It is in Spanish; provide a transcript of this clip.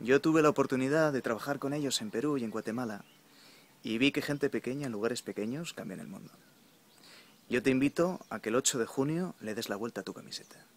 Yo tuve la oportunidad de trabajar con ellos en Perú y en Guatemala y vi que gente pequeña en lugares pequeños cambia el mundo. Yo te invito a que el 8 de junio le des la vuelta a tu camiseta.